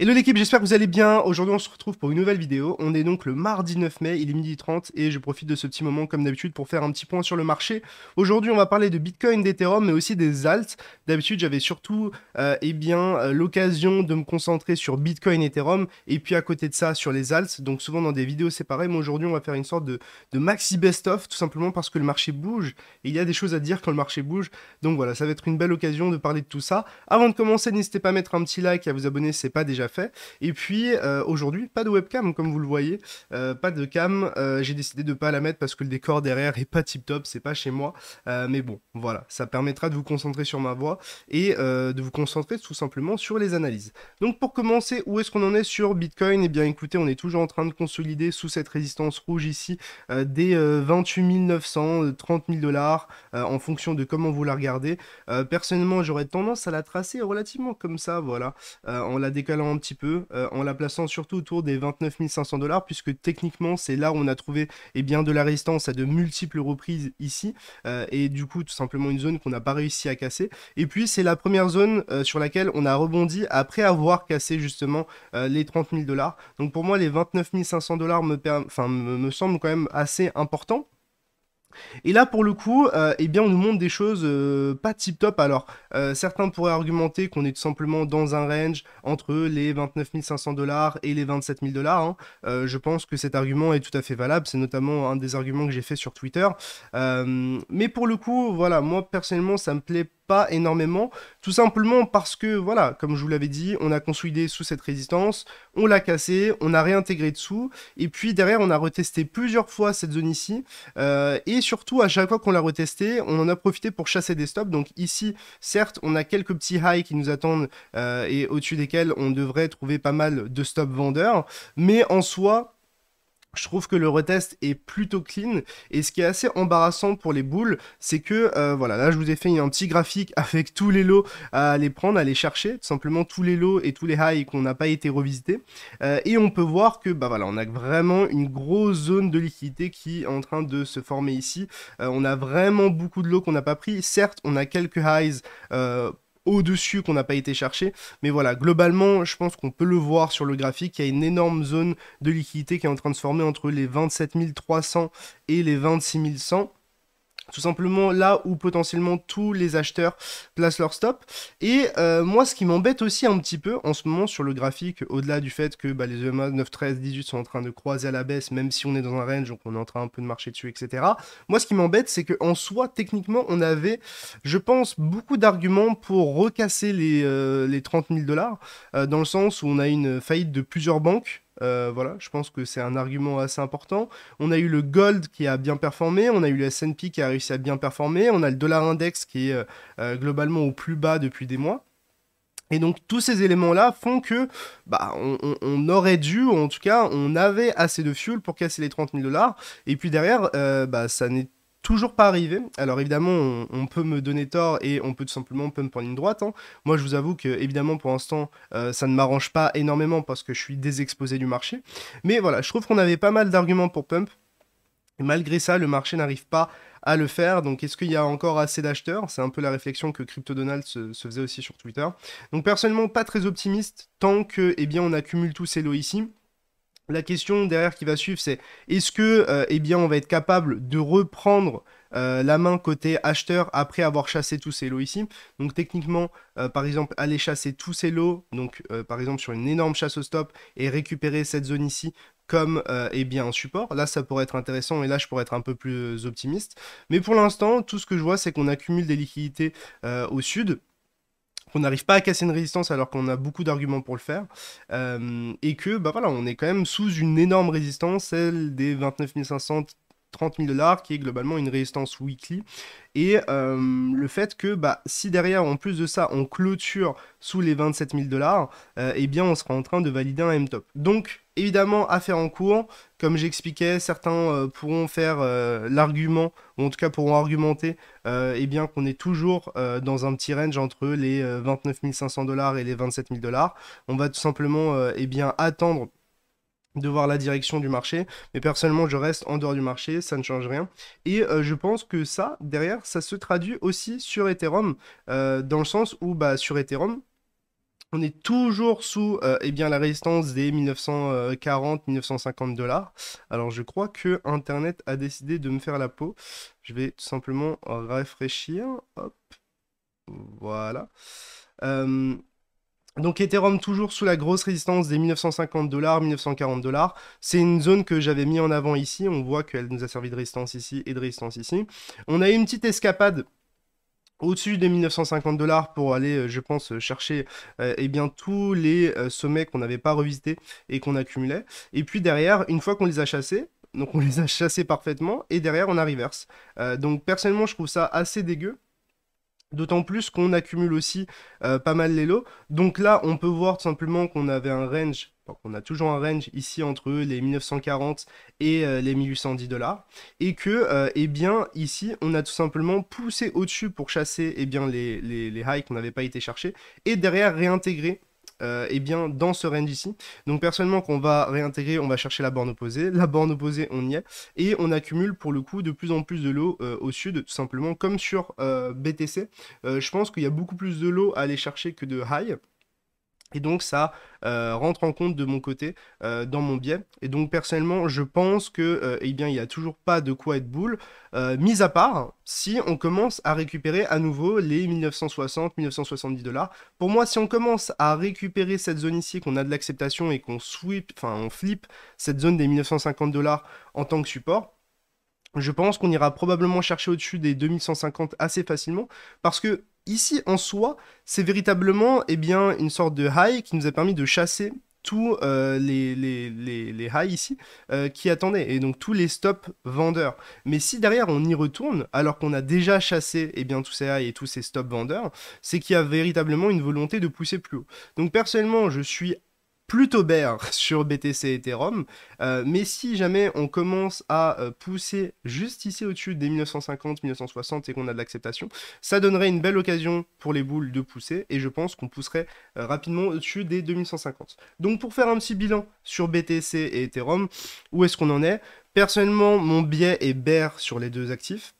Hello l'équipe, j'espère que vous allez bien. Aujourd'hui, on se retrouve pour une nouvelle vidéo. On est donc le mardi 9 mai, il est midi 30 et je profite de ce petit moment comme d'habitude pour faire un petit point sur le marché. Aujourd'hui, on va parler de Bitcoin, d'Ethereum mais aussi des alts. D'habitude, j'avais surtout euh, eh bien euh, l'occasion de me concentrer sur Bitcoin, Ethereum et puis à côté de ça sur les alts, donc souvent dans des vidéos séparées. Mais aujourd'hui, on va faire une sorte de, maxi best-of tout simplement parce que le marché bouge et il y a des choses à dire quand le marché bouge. Donc voilà, ça va être une belle occasion de parler de tout ça. Avant de commencer, n'hésitez pas à mettre un petit like et à vous abonner si ce n'est pas déjà fait. Et puis euh, aujourd'hui, pas de webcam comme vous le voyez, euh, pas de cam. Euh, j'ai décidé de pas la mettre parce que le décor derrière est pas tip top, c'est pas chez moi. mais bon, voilà, ça permettra de vous concentrer sur ma voix et de vous concentrer tout simplement sur les analyses. Donc pour commencer, où est-ce qu'on en est sur Bitcoin Eh bien écoutez, on est toujours en train de consolider sous cette résistance rouge ici des 28 900, 30 000 dollars en fonction de comment vous la regardez. personnellement, j'aurais tendance à la tracer relativement comme ça, voilà, en la décalant petit peu euh, en la plaçant surtout autour des 29 500 dollars puisque techniquement c'est là où on a trouvé et eh bien, de la résistance à de multiples reprises ici euh, et du coup tout simplement une zone qu'on n'a pas réussi à casser et puis c'est la première zone euh, sur laquelle on a rebondi après avoir cassé justement les 30 000 dollars donc pour moi les 29 500 dollars me, enfin me semblent quand même assez important et là, pour le coup, euh, eh bien, on nous montre des choses euh, pas tip-top. Alors, euh, certains pourraient argumenter qu'on est tout simplement dans un range entre les 29 500 dollars et les 27 000 dollars. Hein. je pense que cet argument est tout à fait valable. C'est notamment un des arguments que j'ai fait sur Twitter. mais pour le coup, voilà, moi personnellement, ça me plaît pas énormément, tout simplement parce que, voilà, comme je vous l'avais dit, on a consolidé sous cette résistance, on l'a cassé, on a réintégré dessous, et puis derrière, on a retesté plusieurs fois cette zone ici, euh, et surtout, à chaque fois qu'on l'a retesté, on en a profité pour chasser des stops, donc ici, certes, on a quelques petits highs qui nous attendent, euh, et au-dessus desquels on devrait trouver pas mal de stops vendeurs, mais en soi, je trouve que le retest est plutôt clean. Et ce qui est assez embarrassant pour les boules, c'est que, euh, voilà, là, je vous ai fait un petit graphique avec tous les lots à aller prendre, à aller chercher, tout simplement tous les lots et tous les highs qu'on n'a pas été revisités. Euh, et on peut voir que, bah voilà, on a vraiment une grosse zone de liquidité qui est en train de se former ici. Euh, on a vraiment beaucoup de lots qu'on n'a pas pris. Certes, on a quelques highs au-dessus qu'on n'a pas été chercher. Mais voilà, globalement, je pense qu'on peut le voir sur le graphique, il y a une énorme zone de liquidité qui est en train de se former entre les 27 300 et les 26 100 tout simplement là où potentiellement tous les acheteurs placent leur stop. Et euh, moi, ce qui m'embête aussi un petit peu en ce moment sur le graphique, au-delà du fait que bah, les EMA 9, 13, 18 sont en train de croiser à la baisse, même si on est dans un range, donc on est en train un peu de marcher dessus, etc. Moi, ce qui m'embête, c'est qu'en soi, techniquement, on avait, je pense, beaucoup d'arguments pour recasser les, euh, les 30 000 dollars, euh, dans le sens où on a une faillite de plusieurs banques euh, voilà, je pense que c'est un argument assez important. On a eu le gold qui a bien performé, on a eu le S&P qui a réussi à bien performer, on a le dollar index qui est euh, euh, globalement au plus bas depuis des mois. Et donc tous ces éléments-là font que bah, on, aurait dû, en tout cas on avait assez de fuel pour casser les 30 000 dollars. Et puis derrière, bah, ça n'est toujours pas arrivé. Alors évidemment, on, peut me donner tort et on peut tout simplement pump en ligne droite. Hein. Moi, je vous avoue que évidemment, pour l'instant, euh, ça ne m'arrange pas énormément parce que je suis désexposé du marché. Mais voilà, je trouve qu'on avait pas mal d'arguments pour pump. Et malgré ça, le marché n'arrive pas à le faire. Donc est-ce qu'il y a encore assez d'acheteurs C'est un peu la réflexion que Crypto Donald se, faisait aussi sur Twitter. Donc personnellement pas très optimiste tant que eh bien on accumule tous ces lots ici. La question derrière qui va suivre, c'est est-ce que euh, eh bien, on va être capable de reprendre euh, la main côté acheteur après avoir chassé tous ces lots ici. Donc techniquement, euh, par exemple, aller chasser tous ces lots, donc par exemple sur une énorme chasse au stop et récupérer cette zone ici comme eh bien un support. Là, ça pourrait être intéressant et là, je pourrais être un peu plus optimiste. Mais pour l'instant, tout ce que je vois, c'est qu'on accumule des liquidités au sud qu'on n'arrive pas à casser une résistance alors qu'on a beaucoup d'arguments pour le faire, euh, et que bah voilà, on est quand même sous une énorme résistance, celle des 29 500 30 000 dollars, qui est globalement une résistance weekly. Et euh, le fait que bah, si derrière, en plus de ça, on clôture sous les 27 000 dollars, euh, eh bien, on sera en train de valider un M-top. Donc, évidemment, affaire en cours. Comme j'expliquais, certains euh, pourront faire l'argument, ou en tout cas pourront argumenter, eh bien, qu'on est toujours dans un petit range entre les 29 500 dollars et les 27 000 dollars. On va tout simplement, eh bien, attendre de voir la direction du marché. Mais personnellement, je reste en dehors du marché, ça ne change rien. Et euh, je pense que ça, derrière, ça se traduit aussi sur Ethereum, euh, dans le sens où bah, sur Ethereum, on est toujours sous euh, eh bien, la résistance des 1940-1950 dollars. Alors je crois que Internet a décidé de me faire la peau. Je vais tout simplement rafraîchir. Hop. Voilà. Euh, donc Ethereum toujours sous la grosse résistance des 1950 dollars, 1940 dollars. C'est une zone que j'avais mis en avant ici. On voit qu'elle nous a servi de résistance ici et de résistance ici. On a eu une petite escapade au-dessus des 1950 dollars pour aller, euh, je pense, chercher euh, eh bien, tous les euh, sommets qu'on n'avait pas revisités et qu'on accumulait. Et puis derrière, une fois qu'on les a chassés, donc on les a chassés parfaitement, et derrière on a reverse. donc personnellement, je trouve ça assez dégueu. D'autant plus qu'on accumule aussi euh, pas mal les lots. Donc là, on peut voir tout simplement qu'on avait un range, Donc qu'on a toujours un range ici entre les 1940 et euh, les 1810 dollars. Et que, euh, eh bien, ici, on a tout simplement poussé au-dessus pour chasser eh bien, les, les, les highs qu'on n'avait pas été chercher. Et derrière, réintégrer euh, eh bien, dans ce range ici. Donc personnellement, qu'on va réintégrer, on va chercher la borne opposée. La borne opposée, on y est. Et on accumule pour le coup de plus en plus de l'eau euh, au sud, tout simplement, comme sur euh, BTC. je pense qu'il y a beaucoup plus de l'eau à aller chercher que de high. Et donc ça euh, rentre en compte de mon côté euh, dans mon biais. Et donc personnellement, je pense que euh, eh bien il n'y a toujours pas de quoi être boule, mis à part si on commence à récupérer à nouveau les 1960-1970 dollars. Pour moi, si on commence à récupérer cette zone ici, qu'on a de l'acceptation et qu'on sweep, enfin on flip cette zone des 1950 dollars en tant que support, je pense qu'on ira probablement chercher au-dessus des 2150 assez facilement parce que ici, en soi, c'est véritablement et eh bien, une sorte de high qui nous a permis de chasser tous euh, les, les, les, highs ici euh, qui attendaient, et donc tous les stops vendeurs. Mais si derrière on y retourne, alors qu'on a déjà chassé et eh bien, tous ces highs et tous ces stops vendeurs, c'est qu'il y a véritablement une volonté de pousser plus haut. Donc personnellement, je suis plutôt bear sur BTC Ethereum. Euh, mais si jamais on commence à euh, pousser juste ici au-dessus des 1950, 1960 et qu'on a de l'acceptation, ça donnerait une belle occasion pour les boules de pousser et je pense qu'on pousserait euh, rapidement au-dessus des 2150. Donc pour faire un petit bilan sur BTC et Ethereum, où est-ce qu'on en est Personnellement, mon biais est bear sur les deux actifs.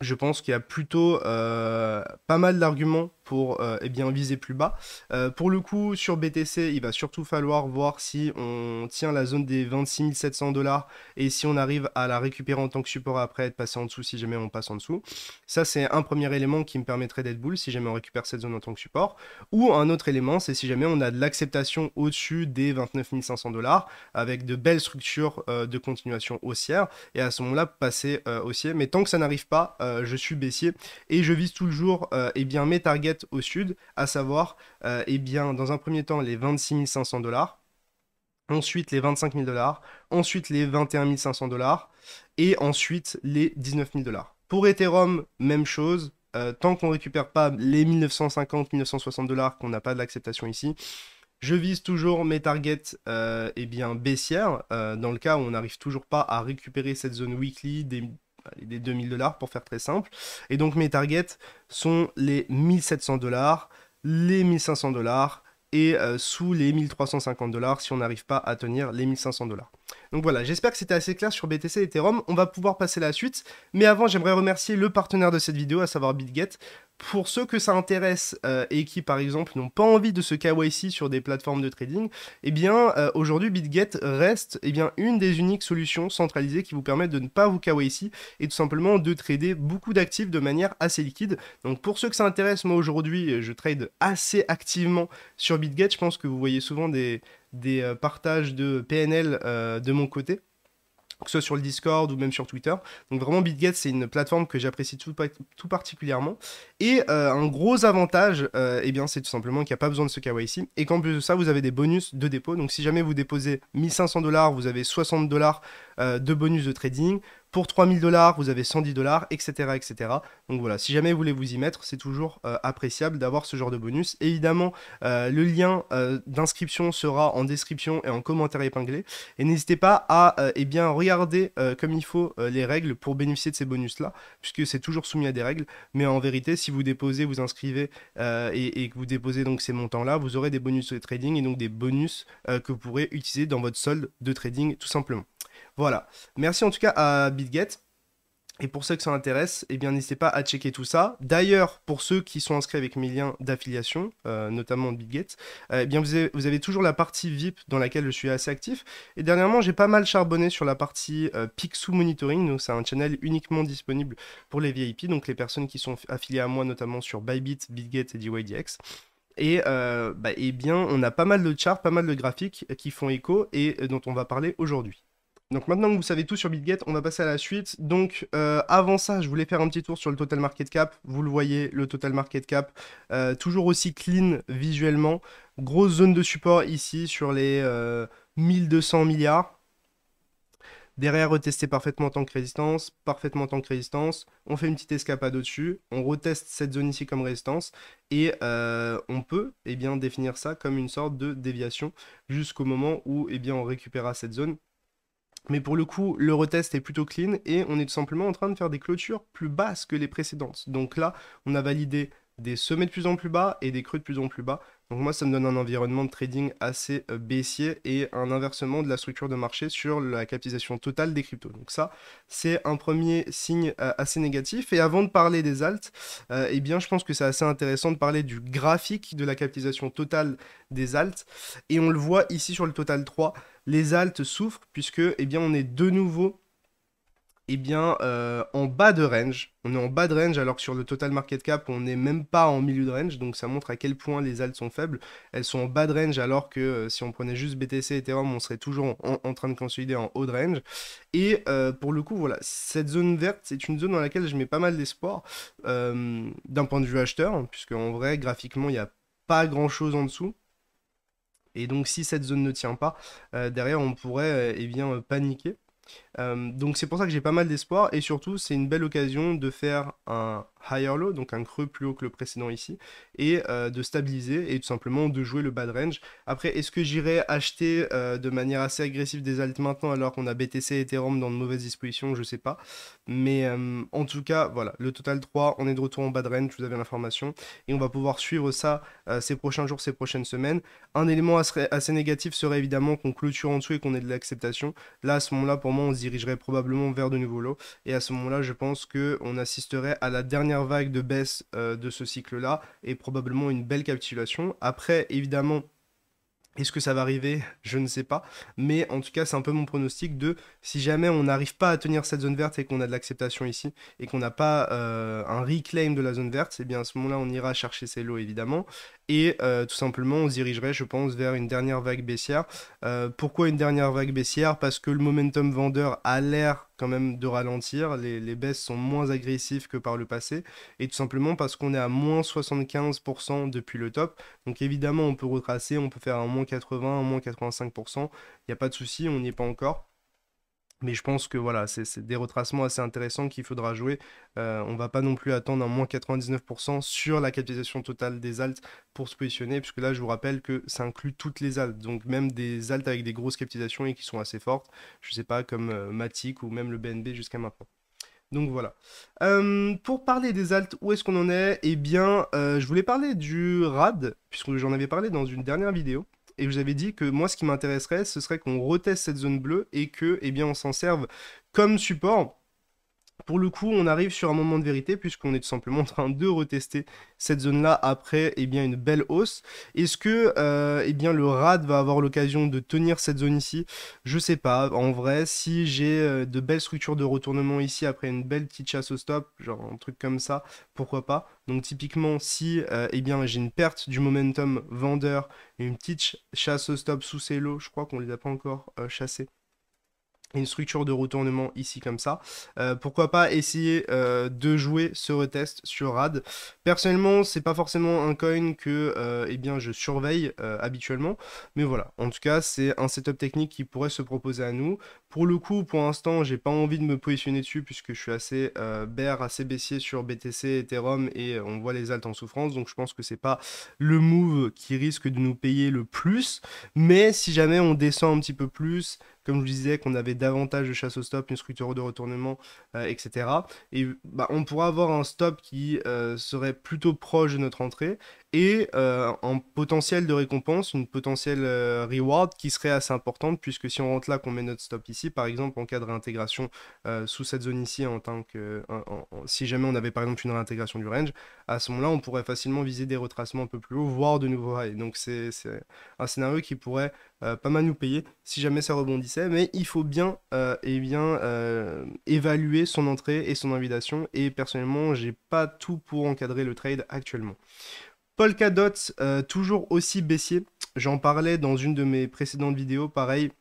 Je pense qu'il y a plutôt pas mal d'arguments pour euh, eh bien, viser plus bas. Euh, pour le coup, sur BTC, il va surtout falloir voir si on tient la zone des 26 700 dollars et si on arrive à la récupérer en tant que support après être passé en dessous si jamais on passe en dessous. Ça, c'est un premier élément qui me permettrait d'être boule si jamais on récupère cette zone en tant que support. Ou un autre élément, c'est si jamais on a de l'acceptation au-dessus des 29 500 dollars avec de belles structures euh, de continuation haussière et à ce moment-là passer haussier. Mais tant que ça n'arrive pas, je suis baissier et je vise toujours eh bien, mes targets au sud, à savoir, euh, eh bien, dans un premier temps, les 26 500 dollars, ensuite les 25 000 dollars, ensuite les 21 500 dollars, et ensuite les 19 000 dollars. Pour Ethereum, même chose, euh, tant qu'on ne récupère pas les 1950-1960 dollars, qu'on n'a pas de l'acceptation ici, je vise toujours mes targets euh, eh bien, baissières, dans le cas où on n'arrive toujours pas à récupérer cette zone weekly, des les 2000 dollars pour faire très simple. Et donc mes targets sont les 1700 dollars, les 1500 dollars et euh, sous les 1350 dollars si on n'arrive pas à tenir les 1500 dollars. Donc voilà, j'espère que c'était assez clair sur BTC et Ethereum. On va pouvoir passer à la suite. Mais avant, j'aimerais remercier le partenaire de cette vidéo, à savoir BitGet pour ceux que ça intéresse euh, et qui par exemple n'ont pas envie de se KYC sur des plateformes de trading, eh bien euh, aujourd'hui BitGet reste eh bien, une des uniques solutions centralisées qui vous permettent de ne pas vous KYC et tout simplement de trader beaucoup d'actifs de manière assez liquide. Donc pour ceux que ça intéresse, moi aujourd'hui je trade assez activement sur BitGet, je pense que vous voyez souvent des, euh, partages de PNL de mon côté que ce soit sur le Discord ou même sur Twitter. Donc vraiment, BitGet, c'est une plateforme que j'apprécie tout, particulièrement. Et euh, un gros avantage, euh, eh c'est tout simplement qu'il n'y a pas besoin de ce ici Et qu'en plus de ça, vous avez des bonus de dépôt. Donc si jamais vous déposez 1500 dollars, vous avez 60 dollars euh, de bonus de trading. Pour 3000 dollars, vous avez 110 dollars, etc., etc. Donc voilà, si jamais vous voulez vous y mettre, c'est toujours euh, appréciable d'avoir ce genre de bonus. Évidemment, euh, le lien d'inscription sera en description et en commentaire épinglé. Et n'hésitez pas à eh bien, regarder comme il faut les règles pour bénéficier de ces bonus-là, puisque c'est toujours soumis à des règles. Mais en vérité, si vous déposez, vous inscrivez et, que vous déposez donc ces montants-là, vous aurez des bonus de trading et donc des bonus que vous pourrez utiliser dans votre solde de trading tout simplement. Voilà. Merci en tout cas à BitGet. Et pour ceux que ça intéresse, eh bien n'hésitez pas à checker tout ça. D'ailleurs, pour ceux qui sont inscrits avec mes liens d'affiliation, euh, notamment de BitGet, euh, eh bien vous avez, toujours la partie VIP dans laquelle je suis assez actif. Et dernièrement, j'ai pas mal charbonné sur la partie euh, Pixu Monitoring. Donc c'est un channel uniquement disponible pour les VIP, donc les personnes qui sont affiliées à moi, notamment sur Bybit, BitGet et DYDX. Et bah, eh bien, on a pas mal de charts, pas mal de graphiques qui font écho et dont on va parler aujourd'hui. Donc maintenant que vous savez tout sur BitGet, on va passer à la suite. Donc euh, avant ça, je voulais faire un petit tour sur le total market cap. Vous le voyez, le total market cap, euh, toujours aussi clean visuellement. Grosse zone de support ici sur les 1200 euh, milliards. Derrière, retester parfaitement en tant que résistance, parfaitement en tant que résistance. On fait une petite escapade au-dessus, on reteste cette zone ici comme résistance et on peut eh bien, définir ça comme une sorte de déviation jusqu'au moment où eh bien, on récupérera cette zone mais pour le coup, le retest est plutôt clean et on est tout simplement en train de faire des clôtures plus basses que les précédentes. Donc là, on a validé des sommets de plus en plus bas et des creux de plus en plus bas donc moi, ça me donne un environnement de trading assez euh, baissier et un inversement de la structure de marché sur la capitalisation totale des cryptos. Donc ça, c'est un premier signe euh, assez négatif. Et avant de parler des altes, euh, eh bien, je pense que c'est assez intéressant de parler du graphique de la capitalisation totale des altes. Et on le voit ici sur le total 3, les altes souffrent puisque, eh bien, on est de nouveau eh bien, euh, en bas de range. On est en bas de range alors que sur le total market cap, on n'est même pas en milieu de range. Donc ça montre à quel point les alts sont faibles. Elles sont en bas de range alors que euh, si on prenait juste BTC et Ethereum, on serait toujours en, train de consolider en haut de range. Et euh, pour le coup, voilà, cette zone verte, c'est une zone dans laquelle je mets pas mal d'espoir d'un point de vue acheteur, hein, puisque en vrai, graphiquement, il n'y a pas grand chose en dessous. Et donc si cette zone ne tient pas, derrière on pourrait eh bien paniquer. Euh, donc c'est pour ça que j'ai pas mal d'espoir et surtout c'est une belle occasion de faire un higher low, donc un creux plus haut que le précédent ici, et euh, de stabiliser et tout simplement de jouer le bad range. Après, est-ce que j'irai acheter euh, de manière assez agressive des alts maintenant alors qu'on a BTC et Ethereum dans de mauvaises dispositions Je sais pas. Mais en tout cas, voilà, le total 3, on est de retour en bad range, vous avez l'information, et on va pouvoir suivre ça ces prochains jours, ces prochaines semaines. Un élément assez, assez négatif serait évidemment qu'on clôture en dessous et qu'on ait de l'acceptation. Là, à ce moment-là, pour moi, on se dirigerait probablement vers de nouveaux lots. Et à ce moment-là, je pense qu'on assisterait à la dernière vague de baisse euh, de ce cycle-là et probablement une belle capitulation. Après, évidemment, est-ce que ça va arriver Je ne sais pas. Mais en tout cas, c'est un peu mon pronostic de si jamais on n'arrive pas à tenir cette zone verte et qu'on a de l'acceptation ici et qu'on n'a pas euh, un reclaim de la zone verte, et eh bien à ce moment-là, on ira chercher ces lots évidemment et euh, tout simplement on se dirigerait je pense vers une dernière vague baissière. Euh, pourquoi une dernière vague baissière Parce que le momentum vendeur a l'air quand même de ralentir, les, les, baisses sont moins agressives que par le passé, et tout simplement parce qu'on est à moins 75% depuis le top, donc évidemment on peut retracer, on peut faire un moins 80, un moins 85%, il n'y a pas de souci, on n'y est pas encore. Mais je pense que voilà, c'est des retracements assez intéressants qu'il faudra jouer. On euh, on va pas non plus attendre un moins 99% sur la capitalisation totale des alts pour se positionner, puisque là, je vous rappelle que ça inclut toutes les alts. donc même des alts avec des grosses capitalisations et qui sont assez fortes, je ne sais pas, comme euh, Matic ou même le BNB jusqu'à maintenant. Donc voilà. Euh, pour parler des alts, où est-ce qu'on en est Eh bien, je voulais parler du RAD, puisque j'en avais parlé dans une dernière vidéo et vous avez dit que moi, ce qui m'intéresserait, ce serait qu'on reteste cette zone bleue et que, eh bien, on s'en serve comme support pour le coup, on arrive sur un moment de vérité puisqu'on est tout simplement en train de retester cette zone-là après eh bien, une belle hausse. Est-ce que euh, eh bien, le RAD va avoir l'occasion de tenir cette zone ici Je sais pas. En vrai, si j'ai euh, de belles structures de retournement ici après une belle petite chasse au stop, genre un truc comme ça, pourquoi pas Donc typiquement, si euh, eh bien, j'ai une perte du momentum vendeur et une petite chasse au stop sous ces lots, je crois qu'on ne les a pas encore chassés une structure de retournement ici comme ça. Euh, pourquoi pas essayer euh, de jouer ce retest sur RAD. Personnellement, c'est pas forcément un coin que euh, eh bien, je surveille habituellement, mais voilà. En tout cas, c'est un setup technique qui pourrait se proposer à nous. Pour le coup, pour l'instant, j'ai pas envie de me positionner dessus puisque je suis assez bear, assez baissier sur BTC, Ethereum et on voit les altes en souffrance, donc je pense que c'est pas le move qui risque de nous payer le plus. Mais si jamais on descend un petit peu plus, comme je vous disais, qu'on avait davantage de chasse au stop, une structure de retournement, etc. Euh, et bah, on pourrait avoir un stop qui euh, serait plutôt proche de notre entrée et en euh, potentiel de récompense, une potentielle euh, reward qui serait assez importante, puisque si on rentre là, qu'on met notre stop ici, par exemple, en cas de réintégration euh, sous cette zone ici, en tant que, si jamais on avait par exemple une réintégration du range, à ce moment-là, on pourrait facilement viser des retracements un peu plus haut, voire de nouveaux highs. Donc c'est un scénario qui pourrait pas mal nous payer si jamais ça rebondissait, mais il faut bien, bien évaluer son entrée et son invitation, et personnellement, j'ai pas tout pour encadrer le trade actuellement. Polkadot, euh, toujours aussi baissier. J'en parlais dans une de mes précédentes vidéos, pareil.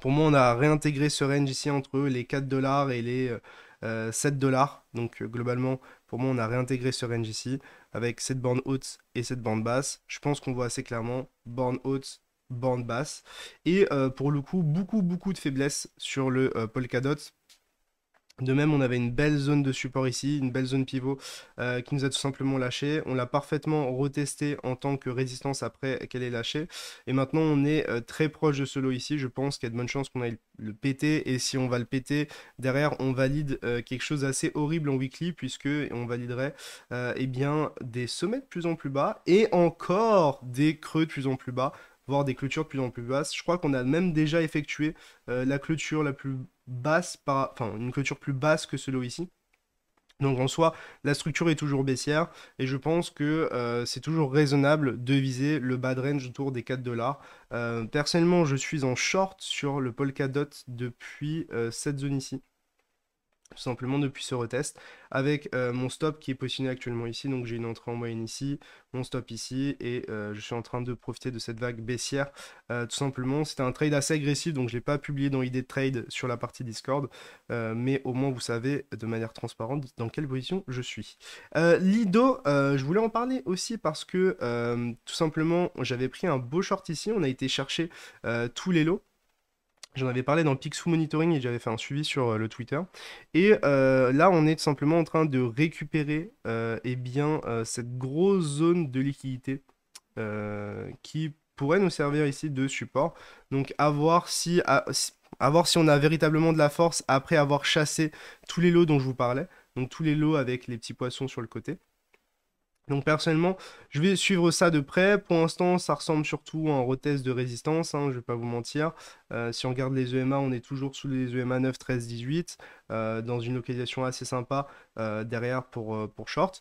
Pour moi, on a réintégré ce range ici entre les 4 dollars et les 7 euh, euh, dollars. Donc globalement, pour moi, on a réintégré ce range ici avec cette bande haute et cette bande basse. Je pense qu'on voit assez clairement borne haute, bande basse. Et pour le coup, beaucoup, beaucoup de faiblesses sur le Polkadot. De même, on avait une belle zone de support ici, une belle zone pivot euh, qui nous a tout simplement lâché. On l'a parfaitement retesté en tant que résistance après qu'elle ait lâchée. Et maintenant, on est euh, très proche de ce lot ici. Je pense qu'il y a de bonnes chances qu'on aille le péter. Et si on va le péter, derrière, on valide euh, quelque chose d'assez horrible en weekly puisque on validerait eh bien, des sommets de plus en plus bas et encore des creux de plus en plus bas voire des clôtures de plus en plus basses. Je crois qu'on a même déjà effectué la clôture la plus basse, par... enfin une clôture plus basse que ce lot ici. Donc en soi, la structure est toujours baissière et je pense que euh, c'est toujours raisonnable de viser le bad range autour des 4 dollars. Euh, personnellement, je suis en short sur le Polkadot depuis euh, cette zone ici tout simplement depuis ce retest, avec euh, mon stop qui est positionné actuellement ici, donc j'ai une entrée en moyenne ici, mon stop ici, et euh, je suis en train de profiter de cette vague baissière, euh, tout simplement. C'était un trade assez agressif, donc je ne l'ai pas publié dans l'idée de trade sur la partie Discord, mais au moins vous savez de manière transparente dans quelle position je suis. Lido, je voulais en parler aussi parce que tout simplement, j'avais pris un beau short ici, on a été chercher tous les lots, J'en avais parlé dans Pixou Monitoring et j'avais fait un suivi sur euh, le Twitter. Et euh, là, on est simplement en train de récupérer euh, eh bien, cette grosse zone de liquidité qui pourrait nous servir ici de support. Donc, à si, à voir si on a véritablement de la force après avoir chassé tous les lots dont je vous parlais. Donc, tous les lots avec les petits poissons sur le côté. Donc personnellement, je vais suivre ça de près. Pour l'instant, ça ressemble surtout à un retest de résistance, hein, je ne vais pas vous mentir. Euh, si on regarde les EMA, on est toujours sous les EMA 9, 13, 18, dans une localisation assez sympa euh, derrière pour, euh, pour short.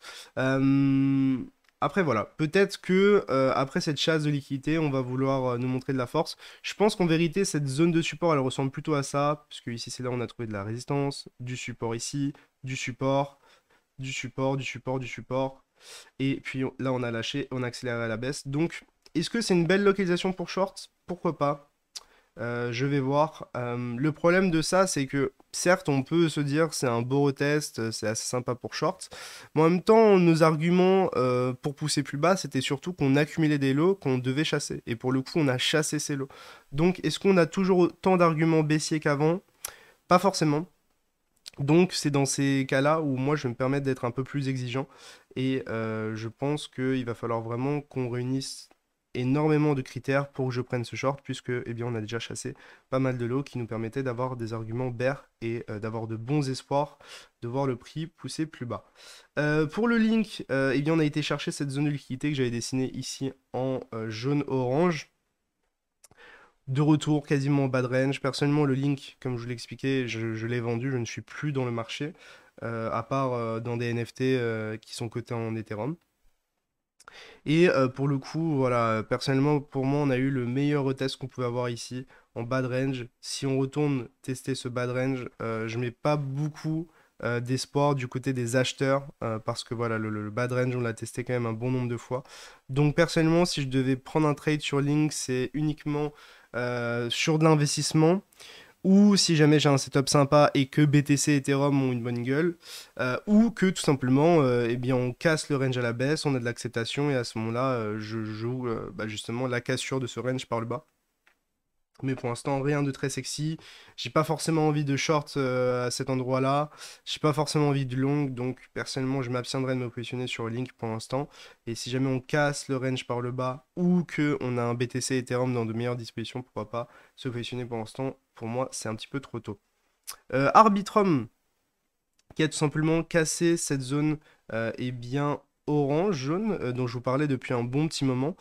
Après voilà, peut-être que après cette chasse de liquidité, on va vouloir nous montrer de la force. Je pense qu'en vérité, cette zone de support, elle ressemble plutôt à ça, puisque ici c'est là où on a trouvé de la résistance, du support ici, du support, du support, du support, du support. Et puis là, on a lâché, on a accéléré à la baisse. Donc, est-ce que c'est une belle localisation pour short Pourquoi pas euh, je vais voir. Euh, le problème de ça, c'est que certes, on peut se dire c'est un beau retest, euh, c'est assez sympa pour short. Mais en même temps, nos arguments pour pousser plus bas, c'était surtout qu'on accumulait des lots qu'on devait chasser. Et pour le coup, on a chassé ces lots. Donc, est-ce qu'on a toujours autant d'arguments baissiers qu'avant Pas forcément. Donc, c'est dans ces cas-là où moi, je vais me permettre d'être un peu plus exigeant. Et euh, je pense qu'il va falloir vraiment qu'on réunisse énormément de critères pour que je prenne ce short, puisque eh bien, on a déjà chassé pas mal de lots qui nous permettaient d'avoir des arguments bear et euh, d'avoir de bons espoirs de voir le prix pousser plus bas. Euh, pour le link, eh bien, on a été chercher cette zone de liquidité que j'avais dessinée ici en jaune-orange. De retour, quasiment en bas range. Personnellement, le link, comme je vous l'expliquais, je l'ai vendu, je ne suis plus dans le marché. Euh, à part euh, dans des NFT euh, qui sont cotés en Ethereum. Et pour le coup, voilà, personnellement, pour moi, on a eu le meilleur retest qu'on pouvait avoir ici en bad range. Si on retourne tester ce bad range, je je mets pas beaucoup d'espoir du côté des acheteurs parce que voilà, le, le, bad range, on l'a testé quand même un bon nombre de fois. Donc, personnellement, si je devais prendre un trade sur Link, c'est uniquement sur de l'investissement ou si jamais j'ai un setup sympa et que BTC et Ethereum ont une bonne gueule, euh, ou que tout simplement, euh, eh bien, on casse le range à la baisse, on a de l'acceptation, et à ce moment-là, euh, je joue bah, justement la cassure de ce range par le bas mais pour l'instant rien de très sexy. J'ai pas forcément envie de short euh, à cet endroit-là. J'ai pas forcément envie de long, donc personnellement je m'abstiendrai de me positionner sur Link pour l'instant. Et si jamais on casse le range par le bas ou que on a un BTC Ethereum dans de meilleures dispositions, pourquoi pas se positionner pour l'instant Pour moi c'est un petit peu trop tôt. Euh, Arbitrum qui a tout simplement cassé cette zone euh, eh bien orange, jaune, euh, dont je vous parlais depuis un bon petit moment.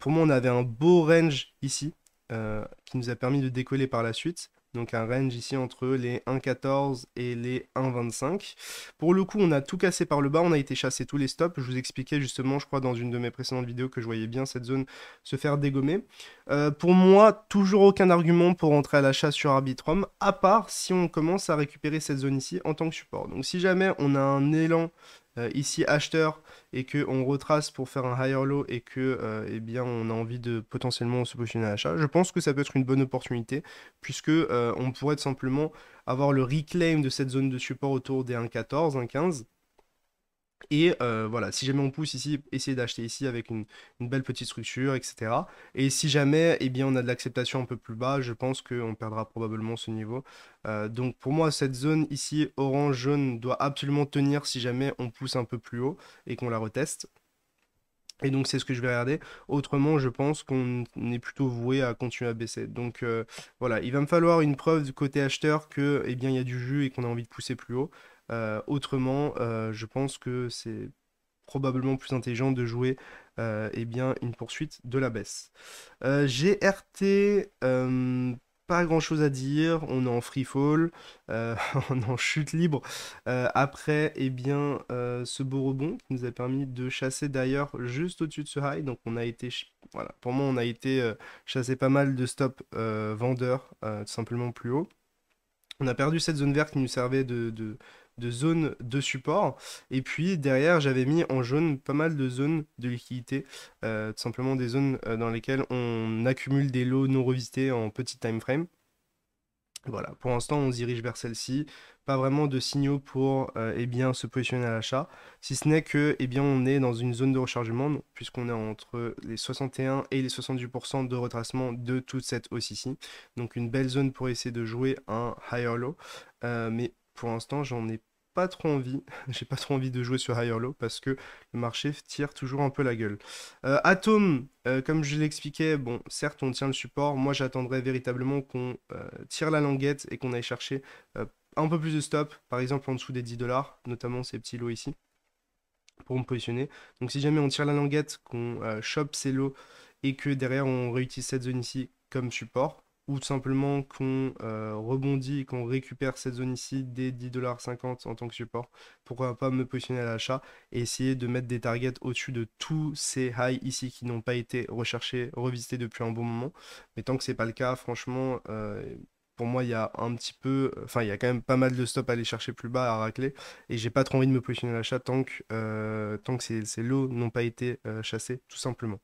pour moi, on avait un beau range ici. Euh, qui nous a permis de décoller par la suite. Donc un range ici entre les 1,14 et les 1,25. Pour le coup, on a tout cassé par le bas, on a été chassé tous les stops. Je vous expliquais justement, je crois, dans une de mes précédentes vidéos que je voyais bien cette zone se faire dégommer. Euh, pour moi, toujours aucun argument pour entrer à la chasse sur Arbitrum, à part si on commence à récupérer cette zone ici en tant que support. Donc si jamais on a un élan euh, ici acheteur et qu'on retrace pour faire un higher low et que euh, eh bien on a envie de potentiellement se positionner à l'achat, je pense que ça peut être une bonne opportunité puisque euh, on pourrait simplement avoir le reclaim de cette zone de support autour des 1.14, 1.15 et euh, voilà, si jamais on pousse ici, essayez d'acheter ici avec une, belle petite structure, etc. Et si jamais eh bien, on a de l'acceptation un peu plus bas, je pense qu'on perdra probablement ce niveau. Euh, donc pour moi, cette zone ici, orange-jaune, doit absolument tenir si jamais on pousse un peu plus haut et qu'on la reteste. Et donc c'est ce que je vais regarder. Autrement, je pense qu'on est plutôt voué à continuer à baisser. Donc euh, voilà, il va me falloir une preuve du côté acheteur que eh bien il y a du jus et qu'on a envie de pousser plus haut. Euh, autrement, euh, je pense que c'est probablement plus intelligent de jouer euh, eh bien, une poursuite de la baisse. GRT, pas grand chose à dire, on est en free fall, on est en chute libre. après, eh bien, ce beau rebond qui nous a permis de chasser d'ailleurs juste au-dessus de ce high. Donc on a été, voilà, pour moi on a été chassé pas mal de stops vendeurs, tout simplement plus haut. On a perdu cette zone verte qui nous servait de de zones de support. Et puis derrière, j'avais mis en jaune pas mal de zones de liquidité, euh, tout simplement des zones euh, dans lesquelles on accumule des lots non revisités en petit time frame. Voilà, pour l'instant, on se dirige vers celle-ci. Pas vraiment de signaux pour et euh, eh bien, se positionner à l'achat, si ce n'est que et eh bien, on est dans une zone de rechargement, puisqu'on est entre les 61 et les 68% de retracement de toute cette hausse ici. Donc une belle zone pour essayer de jouer un higher low. mais pour l'instant, j'en ai pas trop envie. J'ai pas trop envie de jouer sur Higher Low parce que le marché tire toujours un peu la gueule. Euh, Atome, euh, comme je l'expliquais, bon, certes, on tient le support. Moi, j'attendrais véritablement qu'on euh, tire la languette et qu'on aille chercher un peu plus de stop, par exemple en dessous des 10 dollars, notamment ces petits lots ici, pour me positionner. Donc, si jamais on tire la languette, qu'on chope ces lots et que derrière on réutilise cette zone ici comme support, ou tout simplement qu'on euh, rebondit qu'on récupère cette zone ici des 10,50$ en tant que support. Pourquoi pas me positionner à l'achat et essayer de mettre des targets au-dessus de tous ces highs ici qui n'ont pas été recherchés, revisités depuis un bon moment. Mais tant que ce n'est pas le cas, franchement, euh, pour moi, il y a un petit peu, enfin, il y a quand même pas mal de stops à aller chercher plus bas, à racler, et j'ai pas trop envie de me positionner à l'achat tant que, euh, ces, ces lots n'ont pas été chassés, tout simplement.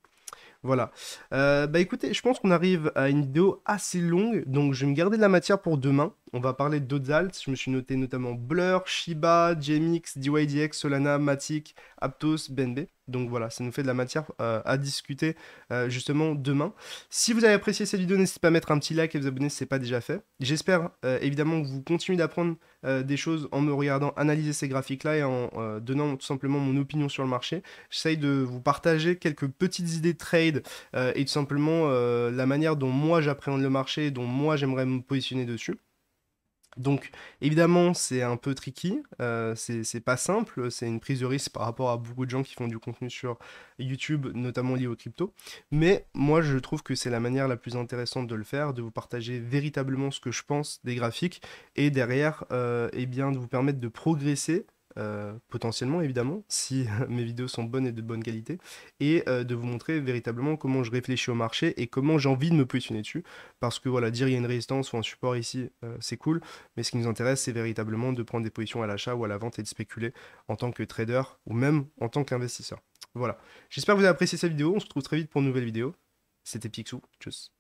Voilà. Euh, bah écoutez, je pense qu'on arrive à une vidéo assez longue, donc je vais me garder de la matière pour demain. On va parler d'autres alts. Je me suis noté notamment Blur, Shiba, JMX, DYDX, Solana, Matic, Aptos, BNB. Donc voilà, ça nous fait de la matière euh, à discuter euh, justement demain. Si vous avez apprécié cette vidéo, n'hésitez pas à mettre un petit like et vous abonner si ce n'est pas déjà fait. J'espère évidemment que vous continuez d'apprendre des choses en me regardant analyser ces graphiques-là et en donnant tout simplement mon opinion sur le marché. J'essaye de vous partager quelques petites idées trade euh, et tout simplement euh, la manière dont moi j'appréhende le marché, dont moi j'aimerais me positionner dessus. Donc évidemment c'est un peu tricky, euh, c'est pas simple, c'est une prise de risque par rapport à beaucoup de gens qui font du contenu sur YouTube, notamment lié aux crypto. Mais moi je trouve que c'est la manière la plus intéressante de le faire, de vous partager véritablement ce que je pense des graphiques et derrière eh bien, de vous permettre de progresser euh, potentiellement évidemment, si mes vidéos sont bonnes et de bonne qualité, et euh, de vous montrer véritablement comment je réfléchis au marché et comment j'ai envie de me positionner dessus. Parce que voilà, dire il y a une résistance ou un support ici, euh, c'est cool, mais ce qui nous intéresse, c'est véritablement de prendre des positions à l'achat ou à la vente et de spéculer en tant que trader ou même en tant qu'investisseur. Voilà, j'espère que vous avez apprécié cette vidéo, on se retrouve très vite pour une nouvelle vidéo. C'était Pixou, tchuss